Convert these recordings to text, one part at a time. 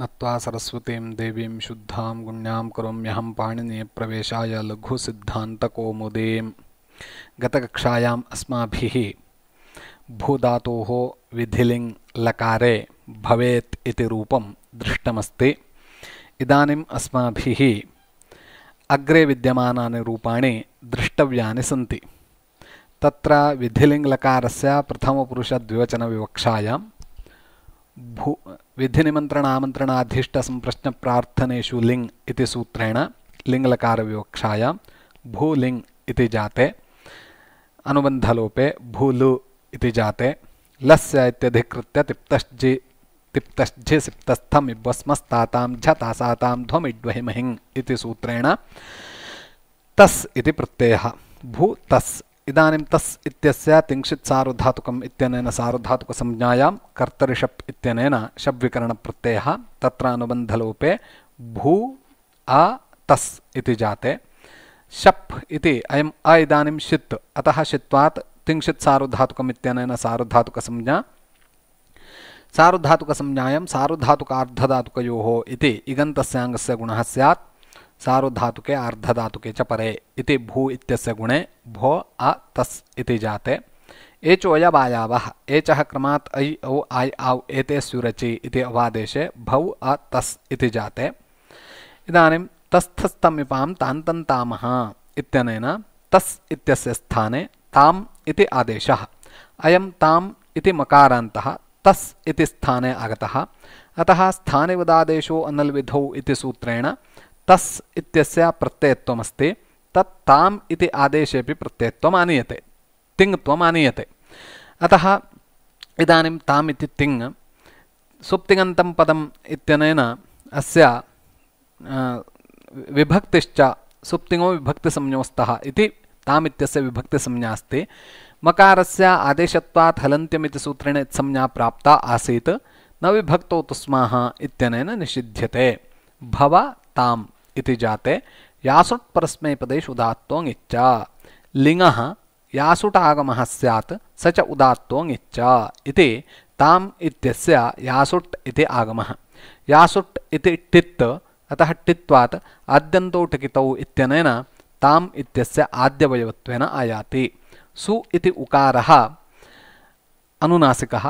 नत्वा सरस्वतीं देवीं शुद्धां गुण्यां करोम्यहं पाणिनीयप्रवेशाय लघुसिद्धान्तकौमुदे गतकक्षायाम् अस्माभिः भूधातोः विधिलिंग लकारे भवेत् इति रूपं दृष्टमस्ति इदानीम् अस्माभिः अग्रे विद्यमानानि रूपाणि द्रष्टव्यानि सन्ति तत्र विधिलिंग लकारस्य विधिलिङ्गलकारस्य विवक्षायां भू संप्रश्न प्राथनेशु लिंग सूत्रेण लिङ्लकारविवक्षायां भू लिंग जाते अबंधलोपे भूलु इति जाते लस्यधिकृत तिप्त तिप्तश्जि सिप्तस्थम सिप्तस्थम् इब्वस्मस्तातां ध्वमिड्वहिमहिंग सूत्रेण तस् प्रत्यय भू तस् इदानीं तस् इत्यस्य तिंशित् सार्वधातुकम् इत्यनेन सार्वधातुकसंज्ञायां कर्तरिषप् इत्यनेन शब्विकरणप्रत्ययः तत्र अनुबन्धलोपे भू अ तस् इति जाते शप् इति अयम् अ इदानीं षित् अतः षित्वात् तिंशित् सार्वधातुकम् इत्यनेन सार्वधातुकसंज्ञा सार्वधातुकसंज्ञायां सार्वधातुकार्धधातुकयोः इति इगन्तस्याङ्गस्य गुणः स्यात् सार्वधातुके अर्धधातुके परे इति भू इत गुणे भो अ तस् जाते जाते एचोयवायावः एचः क्रमात् ऐ औ आय आव एते स्युरचि अवादेशे भौ अ तस् जाते इदानीं तस्थस्तमिपां तान्तन्तामः इत्यनेन तस् इत्यस्य स्थाने ताम् इति आदेशः अयं ताम् इति मकारान्तः तस् इति स्थाने आगतः अतः स्थानिवदादेशो अनल्विधौ इति सूत्रेण तस् इत्यस्य प्रत्ययत्वमस्ति आदेशे ताम् इति आदेशेपि प्रत्ययत्वम् आनीयते तिङ्त्वम् आनीयते अतः इदानीं ताम् इति तिङ् सुप्तिङन्तं पदम् इत्यनेन अस्य विभक्तिश्च सुप्तिङो विभक्तिसंयोस्तः इति ताम् इत्यस्य विभक्तिसंज्ञा अस्ति मकारस्य आदेशत्वात् हलन्त्यमिति सूत्रेण संज्ञा प्राप्ता आसीत् न विभक्तौ तु स्माः इत्यनेन निषिध्यते भव ताम् इति जाते यासुट् परस्मैपदेश उदात्तोङिच्च लिंग यासुट आगम सैत् स च उदात्तों उदात्तोङिच्च इति ताम इत्यस्य यासुट इति आगम यासुट इति टित् अतः टित्वात् आद्यन्तौ टिकितौ इत्यनेन ताम इत्यस्य आद्यवयवत्वेन आयाति सु इति उकारः अनुनासिकः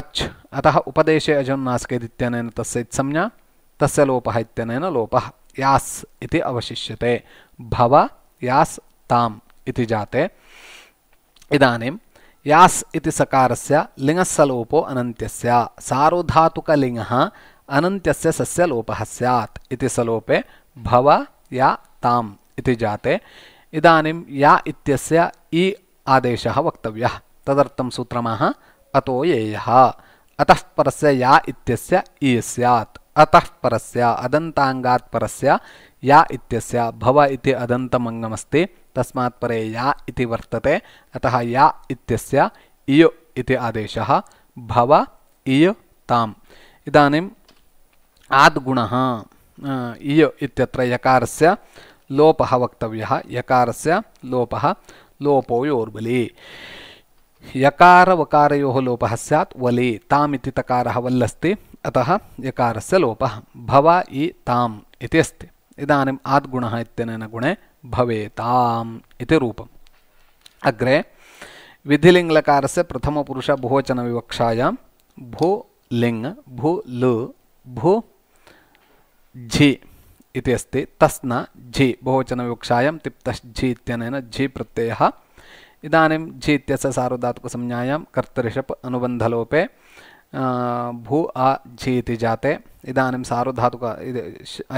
अच् अतः उपदेशे इत्यनेन तस्य संज्ञा तस्य लोपः इत्यनेन लोपः यास इति अवशिष्यते भव यास ताम इति जाते इदानीं यास इति सकारस्य लिङस्य लोपो अनन्त्यस्य सार्वधातुकलिङ्गः अनन्त्यस्य सस्य लोपः स्यात् इति सलोपे भव या ताम् इति जाते इदानीं या इत्यस्य इ आदेशः वक्तव्यः तदर्थं सूत्रमः अतो येयः अतः परस्य या इत्यस्य इ स्यात् अतः परस्या अदन्ताङ्गात् परस्या या इत्यस्य भव इति अदन्तमङ्गमस्ति तस्मात् परे या इति वर्तते अतः या इत्यस्य इयो इति आदेशः भव इयो ताम् इदानीम् आद्गुणः इयो इत्यत्र यकारस्य लोपः वक्तव्यः यकारस्य लोपः लोपो योर्बली यकारवकारयोः लोपः स्यात् वलि तामिति तकारः वल्लस्ति अतः से लोप भव इ अस्त इति आदुण इदानीम् आद्गुणः इत्यनेन गुणे भवेताम् इति रूपम् अग्रे विधिलिङ्गकारस्य भू लिंग भू लु भू झि इति अस्ति तस्न झि बहुवचनविवक्षायां तिप्तश्झि इत्यनेन झि प्रत्यय इदानीं झि इत्यस्य सार्वधातुकसंज्ञायां कर्तरिषप् अनुबंधलोपे भू आ झेति जाते इदानीं सार्वधातुक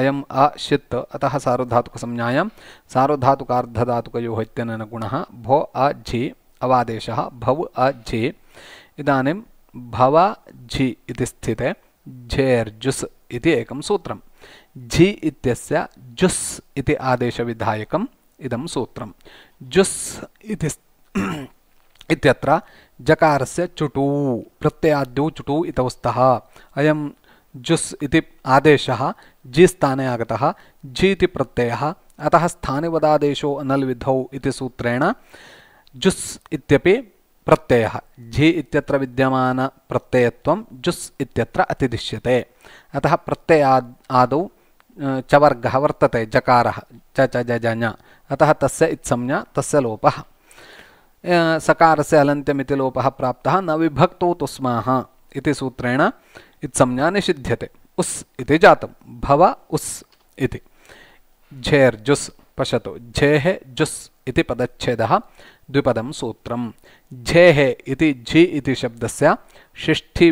अयम् शित् अतः सार्वधातुकसंज्ञायां सार्वधातुकार्धधातुकयोः इत्यनेन गुणः भो अ झि अवादेशः भव अ झि इदानीं भव झि इति स्थिते झेर्जुस् इति एकं सूत्रं झि इत्यस्य जुस् इति आदेशविधायकम् इदं सूत्रं जुस् इति इत्यत्र जकारस्य चुटु प्रत्ययाद्यौ चुटु इतौ स्तः अयं जुस् इति आदेशः जि स्थाने आगतः जि इति प्रत्ययः अतः स्थानिवदादेशो अनल् विधौ इति सूत्रेण जुस् इत्यपि प्रत्ययः झि इत्यत्र विद्यमानप्रत्ययत्वं जुस् इत्यत्र अतिदिश्यते अतः प्रत्ययाद् आदौ चवर्गः वर्तते जकारः च च ज अतः तस्य इत्संज्ञा तस्य लोपः सकार से अलंत्य हलंत्यमितिलोपः प्राप्त न विभक्तो तो इति सूत्रेण इत्संज्ञा निषिध्य उस इति जातं भव उस इति झेर झेर्जुस् पश्यतु झेः जुस इति पदच्छेदः द्विपदं सूत्रं झेः इति झि इति शब्दस्य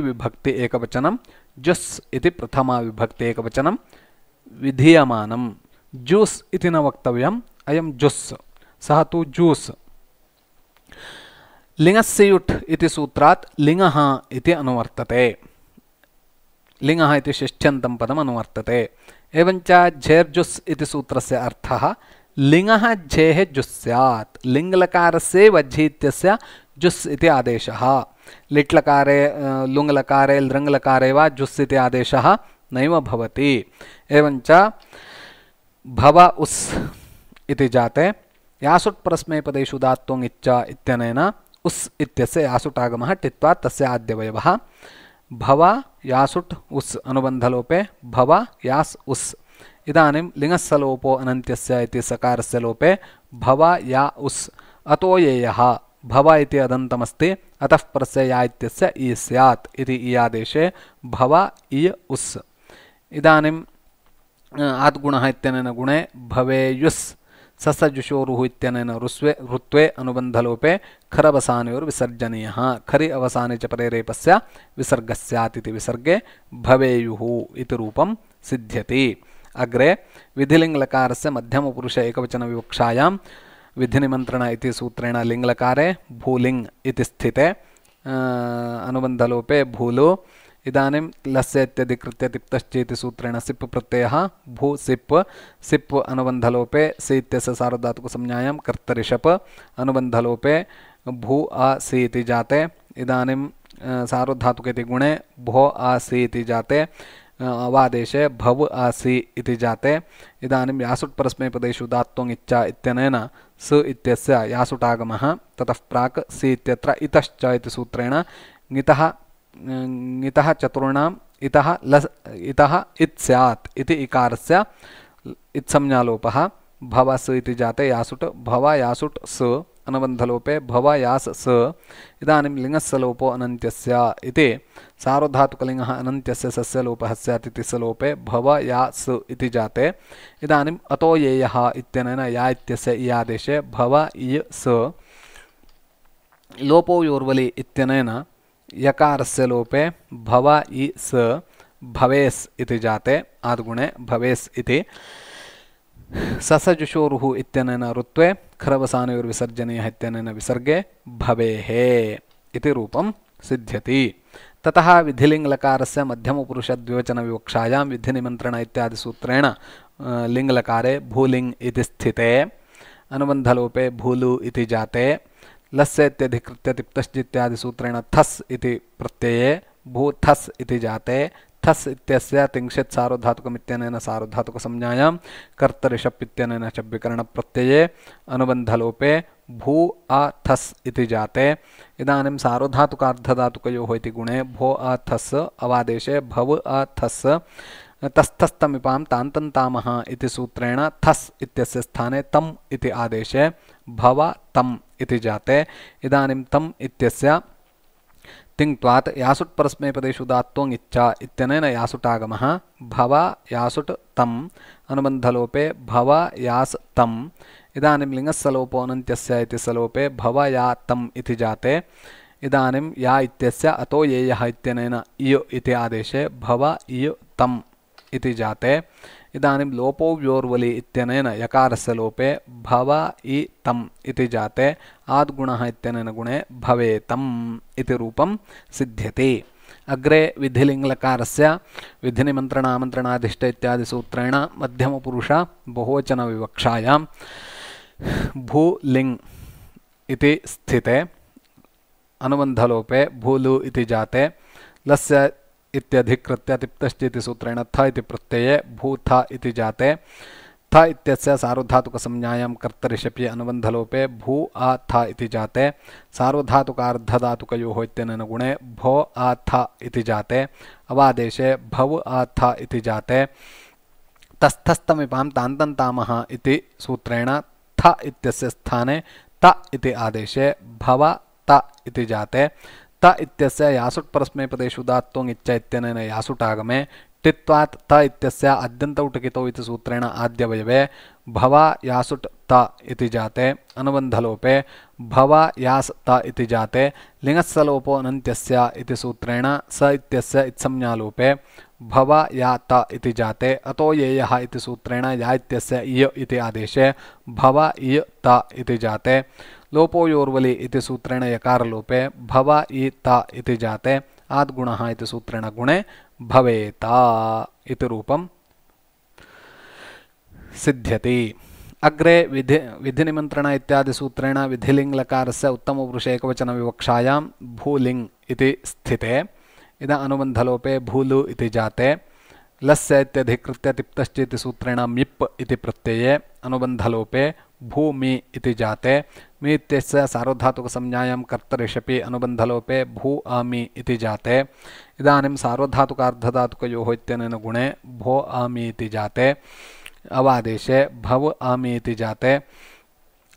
विभक्ति एकवचनम जुस इति प्रथमा विभक्ति एकवचनम विधीयमानं जूस इति न वक्तव्यम अयम जुस सह तो जूस लिङ्गस्ययुट् इति सूत्रात् लिङ्गः इति अनुवर्तते लिंग इति षष्ठ्यन्तं पदम् अनुवर्तते एवञ्च झेर्जुस् इति सूत्रस्य अर्थः लिङ्गः झेः जुस् स्यात् लिङ्लकारस्यैव झि इत्यस्य जुस् इति आदेशः लिट्लकारे लुङ्लकारे लृङ्लकारे वा जुस् इति आदेशः नैव भवति एवञ्च भव उस् इति जाते यासुट् परस्मैपदेषु दात्वङ् इच्छा इत्यनेन उस् इत्यस्य यासुटागमः टित्वा तस्य आद्यवयवः भवा यासुट् उस् अनुबन्धलोपे भवा यास् उस् इदानीं लिङ्गस्य अनन्त्यस्य इति सकारस्य लोपे भवा या उस् अतो येयः भव इति अदन्तमस्ति अतः परस्य या इत्यस्य इ स्यात् इति इ आदेशे भव इय उस् इदानीम् आद्गुणः इत्यनेन गुणे भवेयुस् ससजुषोरुः इत्यनेन ऋस्वे ऋत्वे अनुबंधलोपे खरवसानयोर्विसर्जनीयः खरि अवसाने च परे रेपस्य विसर्गः स्यात् इति विसर्गे भवेयुः इति रूपं सिद्ध्यति अग्रे विधिलिङ्गलकारस्य एकवचन एकवचनविवक्षायां विधिनिमन्त्रण इति सूत्रेण लिङ्गलकारे भूलिंग इति स्थिते अनुबन्धलोपे भूलो इदानीं लस्य सूत्रेण सिप् प्रत्यय भू सिप् सिप् अनुबन्धलोपे सि इत्यस्य सार्वधातुकसंज्ञायां कर्तरिषप् अनुबंधलोपे भू आ सि जाते इदानीं सारधातुक गुणे भो आ सि जाते वादेशे भव आसी इति जाते इदानीं यासुट परस्मैपदेषु दात्वम् इच्छा इत्यनेन स इत्यस्य यासुटागमः ततः प्राक् सि इत्यत्र इतश्च इति सूत्रेण ङितः चतुर्ण इत इत लस् इतः इत् स्यात् इति इति जाते यासुट् भव यासुट स अनबंधलोपे भव यास स इदानीं लिङ्गस्य लोपो अन इति सार्वधातुकलिङ्गः सोप सस्य लोपः लोपे भव या स जाते इदानीम् अतो येयन इत्यनेन या इयादेशे भव इ स लोपो योर्वली से लोपे भव इ स इति जाते आद्गुणे भवेस् इति ससजुषोरुः इत्यनेन ऋत्वे खरवसानयोर्विसर्जनीयः इत्यनेन विसर्गे भवेः इति रूपं सिद्ध्यति ततः विधिलिङ्गलकारस्य मध्यमपुरुषद्विवचनविवक्षायां विधिनिमन्त्रण इत्यादिसूत्रेण लिङ्गलकारे भूलिङ् इति स्थिते अनुबन्धलोपे भूलु इति जाते लस्यत्यधिक त्यतिप्तश्च इत्यादि सूत्रेण थस् इति प्रत्यये भू थस् इति जाते थस् इत्यस्य तिंशत् सार्वधातुकम् इत्यनेन सार्वधातुकसंज्ञायां कर्तरिषप् इत्यनेन च विकरणप्रत्यये अनुबन्धलोपे भू आ थस् इति जाते इदानीं सार्वधातुकार्धधातुकयोः इति गुणे भो अ थस् अवादेशे भव अ थस् तस्थस्तमिपां तान्तन्तामः इति सूत्रेण थस् इत्यस्य स्थाने तम इति आदेशे भव तम इति जाते इदानीं तम इत्यस्य तिङ्त्वात् यासुट् परस्मैपदेषु दात्वम् इच्छा इत्यनेन यासुटागमः भव यासुट् तम् अनुबन्धलोपे भव यास् तम् इदानीं लोपो अनन्त्यस्य इति सलोपे भव या तम् इति जाते इदानीं या इत्यस्य अतो येयः इत्यनेन इयो इति आदेशे भव इयो तम् इति जाते इदानीं लोपोव्योर्वलि इत्यनेन यकारस्य लोपे भव इ तम् इति जाते आद्गुणः इत्यनेन गुणे भवेतम् इति रूपं सिद्ध्यति अग्रे विधिलिङ्गलकारस्य विधिनिमन्त्रणामन्त्रणाधिष्ठ इत्यादिसूत्रेण मध्यमपुरुष बहुवचनविवक्षायां भूलिङ् इति स्थिते अनुबन्धलोपे भूलु इति जाते लस्य इत्यधिकृत्य तिप्तश्चेति सूत्रेण थ इति प्रत्यये भूथ इति जाते थ इत्यस्य सार्वधातुकसंज्ञायां कर्तरिषप्ये अनुबन्धलोपे भू आ थ इति जाते सार्वधातुकार्धधातुकयोः इत्यनेन गुणे भो आ थ इति जाते अवादेशे भव आ थ इति जाते तस्थस्तमिपां तान्तन्तामः इति सूत्रेण थ इत्यस्य स्थाने त इति आदेशे भव त इति जाते त इत्यस्य यासुट् परस्मैपदेषु दात्वङ् इच्च इत्यनेन यासुट् आगमे टित्वात् त इत्यस्य अद्यन्तौ टकितौ इति सूत्रेण आद्यवयवे भव यासुट त इति जाते अनुबंधलोपे भव यास त इति जाते लिङस्सलोपो अनन्त्यस्य इति सूत्रेण स इत्यस्य इत्संज्ञालोपे भव या त इति जाते अतो येयः इति सूत्रेण या इत्यस्य इय इति आदेशे भव इय त इति जाते लोपोयोर्वले इति सूत्रेण यकारलोपे भव इत इति जाते आद्गुणः इति सूत्रेण गुणे भवेता इति रूपं सिद्ध्यति अग्रे विधि विधिनिमन्त्रण इत्यादिसूत्रेण विधिलिङ्गलकारस्य उत्तमपुरुषे एकवचनविवक्षायां भूलिङ् इति स्थिते इद अनुबन्धलोपे भूलु इति जाते लस्यधिकृत्य इत्यधिकृत्य सूत्रेण मिप् इति प्रत्यये अनुबन्धलोपे भूमि इति जाते मि इत्यस्य सार्वधातुक संज्ञायां कर्तरिषपि अनुबन्धलोपे भू आमि इति जाते इदानीं सार्वधातुकार्धधातुकयोः इत्यनेन गुणे भो आमि इति जाते अवादेशे भव आमि इति जाते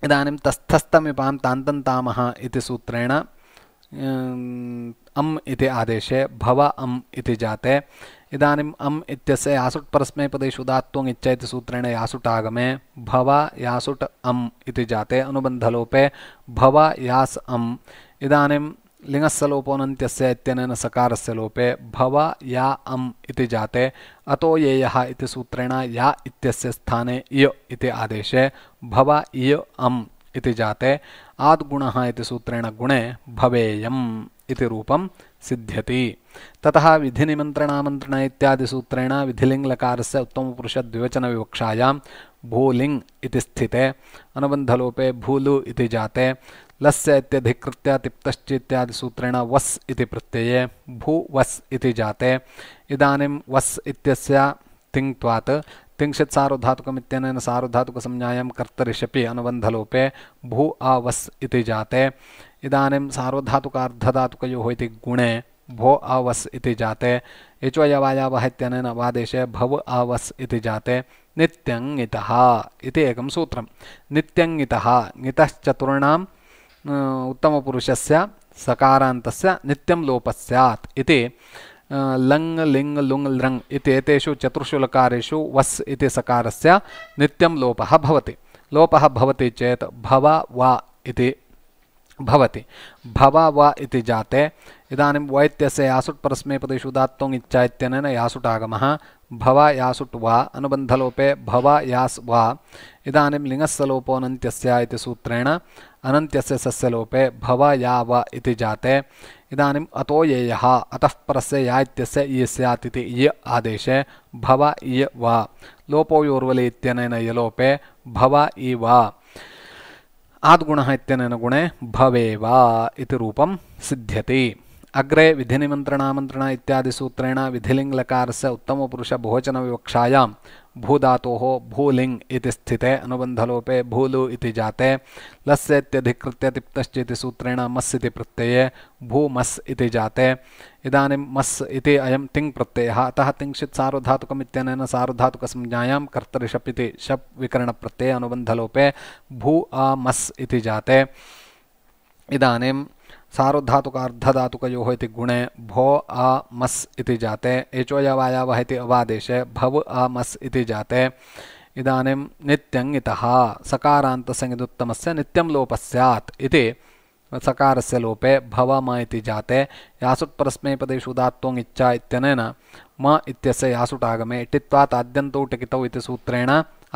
इदानीं तस्थस्तमिपां तान्तन्तामः इति सूत्रेण अं, अम् इति आदेशे भव अम् इति जाते इदानम अम इत्यस्य यासुट् परस्मैपदेषु दात्वम् इच्च इति सूत्रेण यासुट आगमे भव यासुट अम इति जाते अनुबन्धलोपे भव यास् अम् इदानीं लिङ्गस्य लोपोऽनन्त्यस्य इत्यनेन सकारस्य लोपे भव या अम इति जाते अतो येयः इति सूत्रेण या इत्यस्य स्थाने इय इति आदेशे भव इय अम इति जाते आद्गुणः इति सूत्रेण गुणे भवेयम् इति रूपं सिद्ध्यति ततः उत्तम पुरुष द्विवचन विवक्षाया भूलिंग इति स्थिते अनुबन्धलोपे भूलु इति जाते लस्य इत्यधिकृत्य तिप्तश्च सूत्रेण वस् इति प्रत्यये भू वस् इति जाते इदानीं वस् इत्यस्य तिङ्त्वात् तिंशत् सार्वधातुकमित्यनेन सार्वधातुकसंज्ञायां कर्तरिषपि अनुबन्धलोपे भू आवस् इति जाते इदानीं सार्वधातुकार्धधातुकयोः इति गुणे भो आवस इति जाते इचो यवायावः इत्यनेन वादेशे भव आवस इति जाते नित्यङ्गितः इति एकं सूत्रं नित्यङ्गितः ङितश्चतुर्णां उत्तमपुरुषस्य सकारान्तस्य नित्यं लोपः स्यात् इति लङ् लिङ् लुङ् लृङ् इति चतुर्षु लकारेषु वस् इति सकारस्य नित्यं लोपः भवति लोपः भवति चेत् भव वा इति भवति भव वा इति जाते इदानीं वैत्यस्य यासुट् परस्मैपदेषु दात्तोङ् इच्छा यासुट् आगमः भव यासुट् वा अनुबन्धलोपे भव यास् वा इदानीं लिङ्गस्सलोपोऽनन्त्यस्य इति सूत्रेण अनन्त्यस्य सस्यलोपे भव या व इति जाते इदानीम् अतो येयः अतः परस्य या इत्यस्य ये स्यात् इति य आदेशे भव य वा लोपो योर्वले इत्यनेन यलोपे भव इव आद्गुणः इत्यनेन गुणे भवेव इति रूपं सिद्ध्यति अग्रे विधि इत्यादि सूत्रेण विधिनिमन्त्रणामन्त्रणा इत्यादिसूत्रेण विधिलिङ्गलकारस्य उत्तमपुरुषभोजनविवक्षायां भूधातोः भूलिङ् इति स्थिते अनुबन्धलोपे भूलु इति जाते लस्येत्यधिकृत्य तिप्तश्चेति सूत्रेण मस् प्रत्यय भू मस् जाते इदानीं मस् इति अयं तिङ् प्रत्ययः अतः तिङ्क्षित् सार्वधातुकम् इत्यनेन सार्वधातुकसंज्ञायां कर्तरिषप् इति शप् विकरणप्रत्यये अनुबन्धलोपे भू आ मस् इति जाते इदानीं सार्वधातुकार्धधातुकयोः इति गुणे भो आ मस इति जाते एचोयवायावः इति अवादेशे भव आ मस इति जाते इदानीं नित्यङ् इतः सकारान्तसंयुदुत्तमस्य नित्यं लोपः स्यात् इति सकारस्य लोपे भव म इति जाते यासुट्परस्मैपदेषु दात्वम् इच्छा इत्यनेन म इत्यस्य आगमे इटित्वात् आद्यन्तौ टिकितौ इति सूत्रेण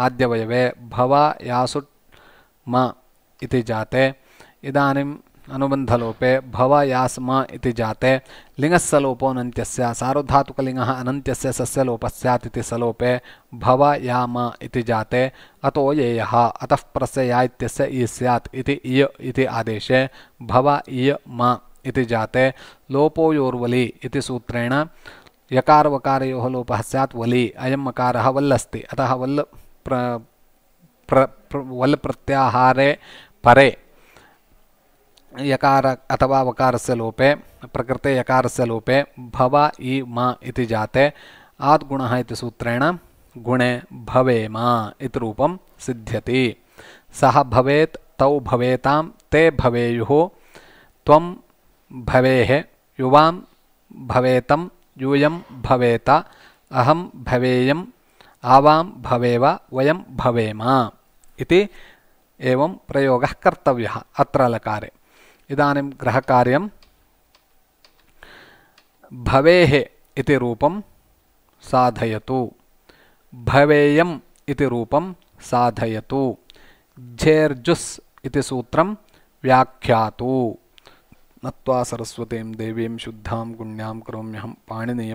आद्यवयवे भव यासुट् म इति जाते इदानीं अनुबंधलोपे भवयास्म जाते लिङ्गस्सलोपोऽनन्त्यस्य सार्वधातुकलिङ्गः अनन्त्यस्य सस्यलोपः स्यात् सलोपे भवयाम इति जाते अतो येय अतः परस्य या इत्यस्य आदेशे भव इय म इति जाते लोपोयोर्वलि सूत्रेण यकारवकारयोः लोप स्यात् वलि अयम् मकारः वल्लस्ति अतः वल प्र, प्र, प्र, प्र प्रत्याहारे परे यकार अथवा से लोपे प्रकृते से लोपे भव ई इति जाते आद्गुण इति सूत्रेण गुणे भवेम इति रूपम सिद्ध्यति सह भवेत तौ भवेतां ते भवेयु त्वं भवे युवां भवेतं यूयं भवेत अहम भवेय आवाम भवेव वयम भवेम इति एवं प्रयोग कर्तव्य अत्र लकारे इदान गृह कार्य इति साधय साधयतु साधय इति सूत्र व्याख्या झेर्जुस् इति सूत्रं व्याख्यातु नत्वा सरस्वतीं देवीं शुद्धां गुण्यां करोम्यहं